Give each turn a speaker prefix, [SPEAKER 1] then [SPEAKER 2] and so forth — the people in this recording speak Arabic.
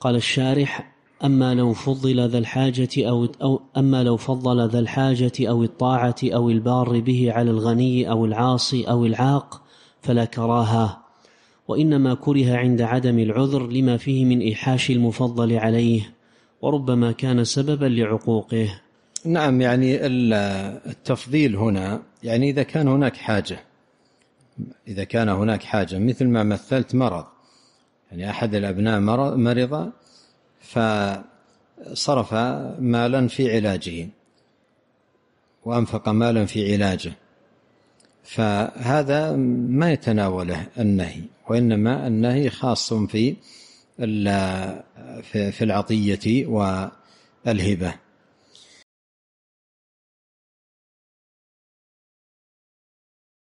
[SPEAKER 1] قال الشارح أما لو فضل ذا الحاجة أو, أو أما لو فضل ذا الحاجة أو الطاعة أو البار به على الغني أو العاصي أو العاق فلا كراهة وإنما كره عند عدم العذر لما فيه من إيحاش المفضل عليه وربما كان سببا لعقوقه
[SPEAKER 2] نعم يعني التفضيل هنا يعني إذا كان هناك حاجة
[SPEAKER 3] إذا كان هناك حاجة مثل ما مثلت مرض يعني أحد الأبناء مرض فصرف مالا في علاجه وأنفق مالا في علاجه فهذا ما يتناوله النهي وإنما النهي خاص في في العطية والهبة